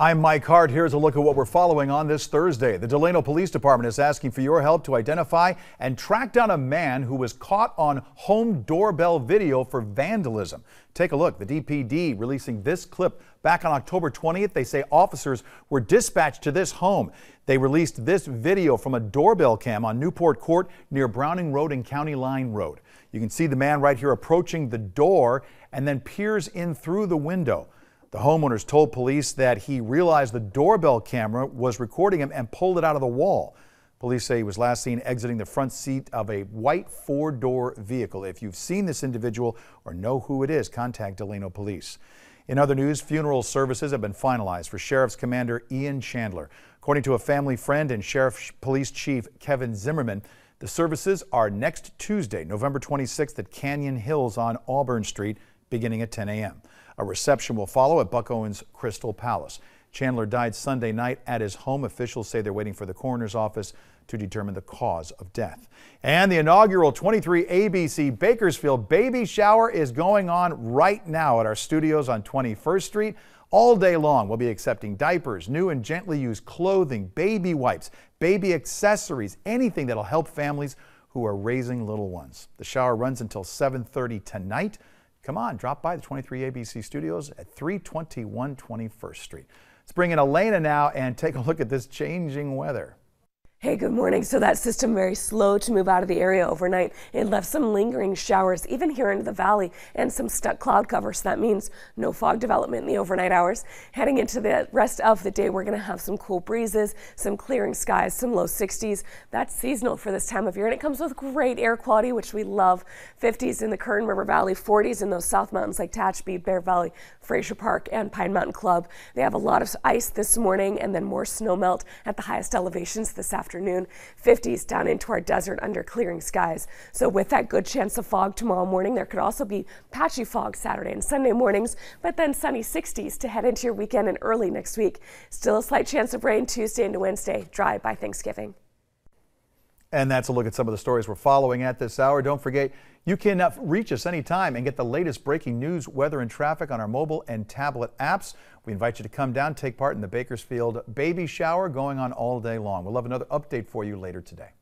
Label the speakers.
Speaker 1: I'm Mike Hart. Here's a look at what we're following on this Thursday. The Delano Police Department is asking for your help to identify and track down a man who was caught on home doorbell video for vandalism. Take a look. The DPD releasing this clip back on October 20th. They say officers were dispatched to this home. They released this video from a doorbell cam on Newport Court near Browning Road and County Line Road. You can see the man right here approaching the door and then peers in through the window. The homeowners told police that he realized the doorbell camera was recording him and pulled it out of the wall. Police say he was last seen exiting the front seat of a white four door vehicle. If you've seen this individual or know who it is, contact Delano Police. In other news, funeral services have been finalized for Sheriff's Commander Ian Chandler. According to a family friend and Sheriff Police Chief Kevin Zimmerman, the services are next Tuesday, November 26th at Canyon Hills on Auburn Street beginning at 10 a.m. A reception will follow at Buck Owens Crystal Palace. Chandler died Sunday night at his home. Officials say they're waiting for the coroner's office to determine the cause of death. And the inaugural 23 ABC Bakersfield baby shower is going on right now at our studios on 21st Street. All day long, we'll be accepting diapers, new and gently used clothing, baby wipes, baby accessories, anything that'll help families who are raising little ones. The shower runs until 7:30 tonight. Come on, drop by the 23ABC studios at 321 21st Street. Let's bring in Elena now and take a look at this changing weather.
Speaker 2: Hey, good morning. So that system very slow to move out of the area overnight. It left some lingering showers even here into the valley and some stuck cloud cover. So that means no fog development in the overnight hours. Heading into the rest of the day, we're going to have some cool breezes, some clearing skies, some low 60s. That's seasonal for this time of year and it comes with great air quality, which we love. 50s in the Kern River Valley, 40s in those south mountains like Tatchby, Bear Valley, Fraser Park and Pine Mountain Club. They have a lot of ice this morning and then more snow melt at the highest elevations this afternoon afternoon, 50s down into our desert under clearing skies. So with that good chance of fog tomorrow morning, there could also be patchy fog Saturday and Sunday mornings, but then sunny 60s to head into your weekend and early next week. Still a slight chance of rain Tuesday into Wednesday, dry by Thanksgiving.
Speaker 1: And that's a look at some of the stories we're following at this hour. Don't forget, you can reach us anytime and get the latest breaking news, weather, and traffic on our mobile and tablet apps. We invite you to come down, take part in the Bakersfield baby shower going on all day long. We'll have another update for you later today.